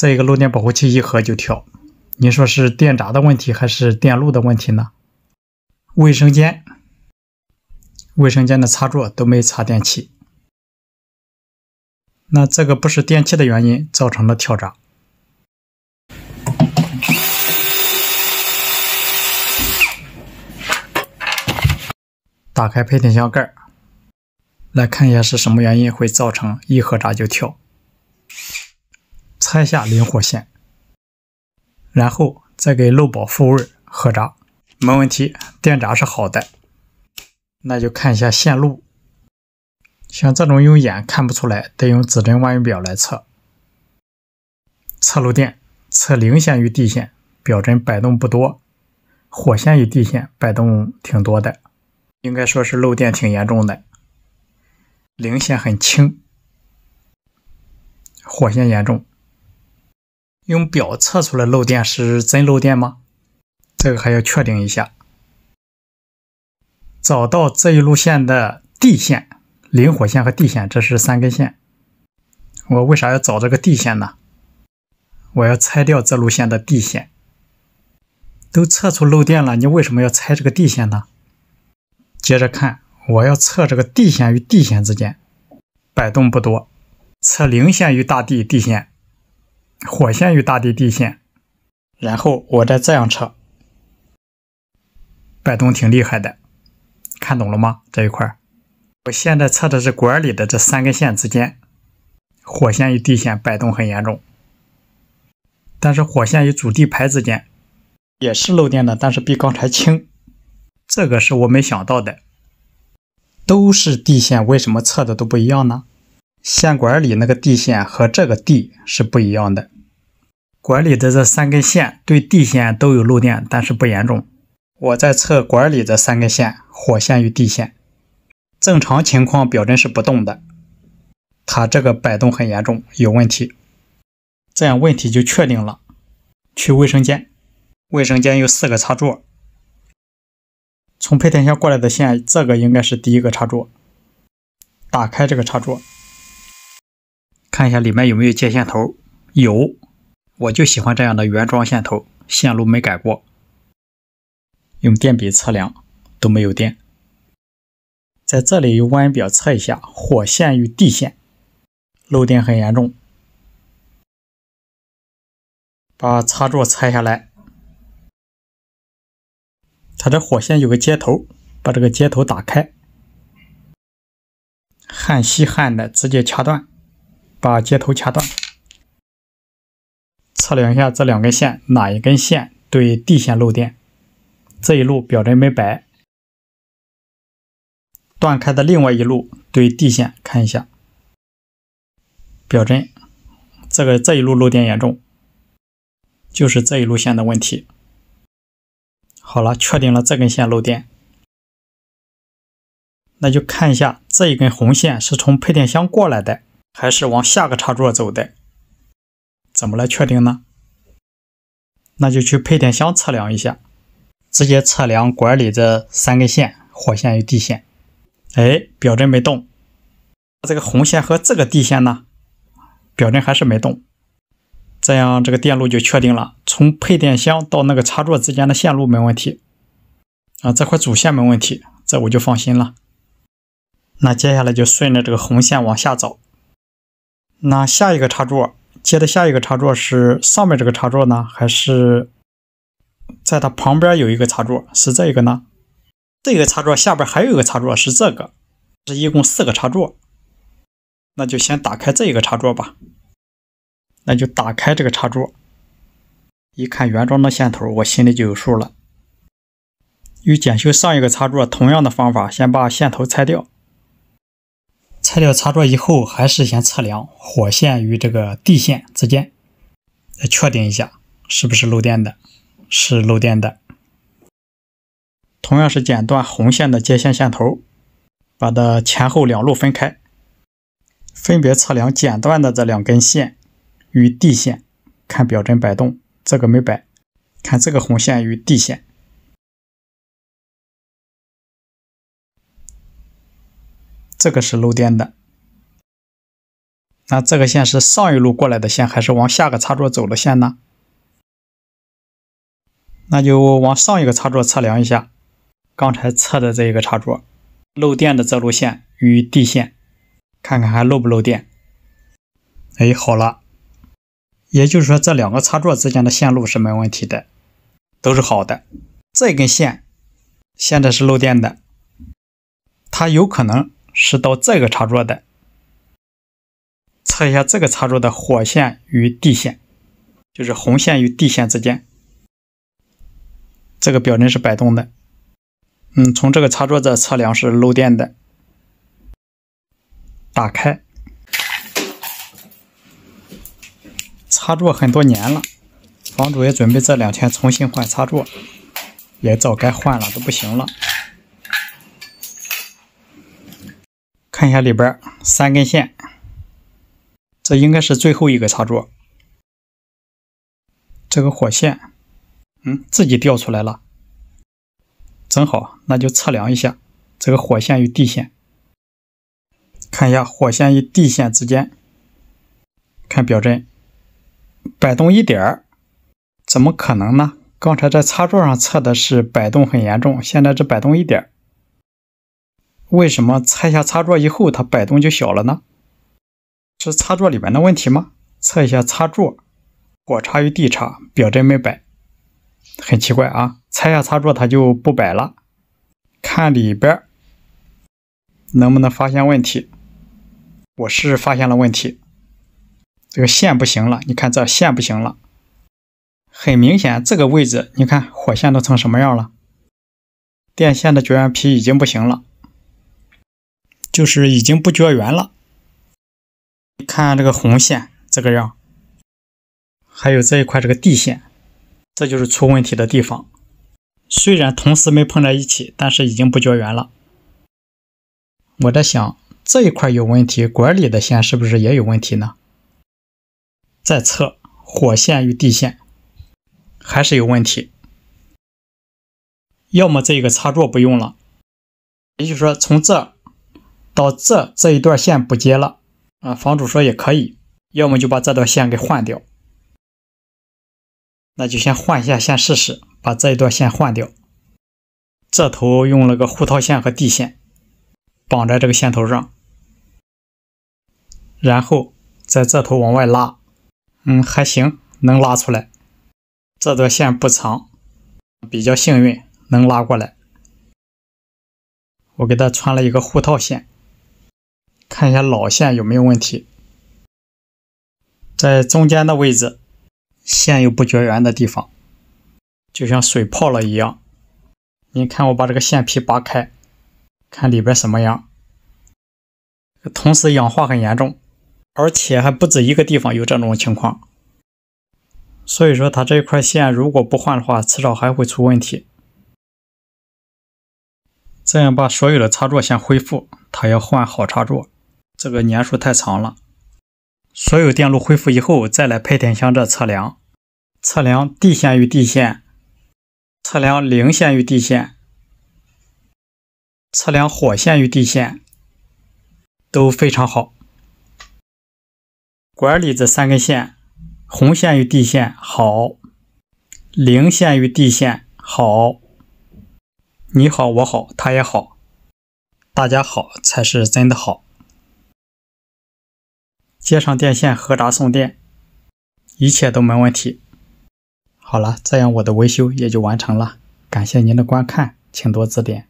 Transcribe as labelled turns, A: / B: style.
A: 再一个漏电保护器一合就跳，你说是电闸的问题还是电路的问题呢？卫生间，卫生间的插座都没插电器，那这个不是电器的原因造成的跳闸。打开配电箱盖来看一下是什么原因会造成一合闸就跳。拆下零火线，然后再给漏保复位合闸，没问题，电闸是好的。那就看一下线路，像这种用眼看不出来，得用指针万用表来测。测漏电，测零线与地线，表针摆动不多；火线与地线摆动挺多的，应该说是漏电挺严重的。零线很轻，火线严重。用表测出来漏电是真漏电吗？这个还要确定一下。找到这一路线的地线、零火线和地线，这是三根线。我为啥要找这个地线呢？我要拆掉这路线的地线。都测出漏电了，你为什么要拆这个地线呢？接着看，我要测这个地线与地线之间摆动不多。测零线与大地地线。火线与大地地线，然后我再这样测，摆动挺厉害的，看懂了吗？这一块我现在测的是管里的这三根线之间，火线与地线摆动很严重，但是火线与主地排之间也是漏电的，但是比刚才轻，这个是我没想到的，都是地线，为什么测的都不一样呢？线管里那个地线和这个地是不一样的。管里的这三根线对地线都有漏电，但是不严重。我在测管里的三根线，火线与地线。正常情况表针是不动的，它这个摆动很严重，有问题。这样问题就确定了。去卫生间，卫生间有四个插座。从配电箱过来的线，这个应该是第一个插座。打开这个插座。看一下里面有没有接线头，有，我就喜欢这样的原装线头，线路没改过。用电笔测量都没有电，在这里用万用表测一下火线与地线，漏电很严重。把插座拆下来，它这火线有个接头，把这个接头打开，焊锡焊的直接掐断。把接头掐断，测量一下这两根线哪一根线对地线漏电。这一路表针没摆，断开的另外一路对地线看一下，表针这个这一路漏电严重，就是这一路线的问题。好了，确定了这根线漏电，那就看一下这一根红线是从配电箱过来的。还是往下个插座走的，怎么来确定呢？那就去配电箱测量一下，直接测量管里这三根线，火线与地线。哎，表针没动，这个红线和这个地线呢，表针还是没动。这样这个电路就确定了，从配电箱到那个插座之间的线路没问题啊，这块主线没问题，这我就放心了。那接下来就顺着这个红线往下走，那下一个插座，接的下一个插座是上面这个插座呢，还是在它旁边有一个插座，是这个呢？这个插座下边还有一个插座，是这个，是一共四个插座。那就先打开这一个插座吧。那就打开这个插座，一看原装的线头，我心里就有数了。与检修上一个插座同样的方法，先把线头拆掉。拆掉插座以后，还是先测量火线与这个地线之间，来确定一下是不是漏电的。是漏电的。同样是剪断红线的接线线头，把它前后两路分开，分别测量剪断的这两根线与地线，看表针摆动。这个没摆，看这个红线与地线。这个是漏电的，那这个线是上一路过来的线，还是往下个插座走的线呢？那就往上一个插座测量一下，刚才测的这一个插座漏电的这路线与地线，看看还漏不漏电。哎，好了，也就是说这两个插座之间的线路是没问题的，都是好的。这根线现在是漏电的，它有可能。是到这个插座的，测一下这个插座的火线与地线，就是红线与地线之间，这个表针是摆动的，嗯，从这个插座这测量是漏电的。打开，插座很多年了，房主也准备这两天重新换插座，也早该换了，都不行了。看一下里边三根线，这应该是最后一个插座。这个火线，嗯，自己掉出来了，正好，那就测量一下这个火线与地线。看一下火线与地线之间，看表针摆动一点怎么可能呢？刚才在插座上测的是摆动很严重，现在只摆动一点为什么拆下插座以后它摆动就小了呢？是插座里面的问题吗？测一下插座，火插与地插，表针没摆，很奇怪啊！拆下插座它就不摆了，看里边能不能发现问题？我是发现了问题，这个线不行了，你看这线不行了，很明显这个位置，你看火线都成什么样了？电线的绝缘皮已经不行了。就是已经不绝缘了，看这个红线这个样，还有这一块这个地线，这就是出问题的地方。虽然同时没碰在一起，但是已经不绝缘了。我在想，这一块有问题，管里的线是不是也有问题呢？再测火线与地线，还是有问题。要么这个插座不用了，也就是说从这到这这一段线不接了啊！房主说也可以，要么就把这段线给换掉。那就先换一下线试试，把这一段线换掉。这头用了个护套线和地线绑在这个线头上，然后在这头往外拉，嗯，还行，能拉出来。这段线不长，比较幸运能拉过来。我给他穿了一个护套线。看一下老线有没有问题，在中间的位置，线有不绝缘的地方，就像水泡了一样。您看我把这个线皮拔开，看里边什么样。同时氧化很严重，而且还不止一个地方有这种情况。所以说它这一块线如果不换的话，迟早还会出问题。这样把所有的插座先恢复，它要换好插座。这个年数太长了，所有电路恢复以后再来配电箱这测量，测量地线与地线，测量零线与地线，测量火线与地线，都非常好。管里这三根线，红线与地线好，零线与地线好，你好我好他也好，大家好才是真的好。接上电线，合闸送电，一切都没问题。好了，这样我的维修也就完成了。感谢您的观看，请多指点。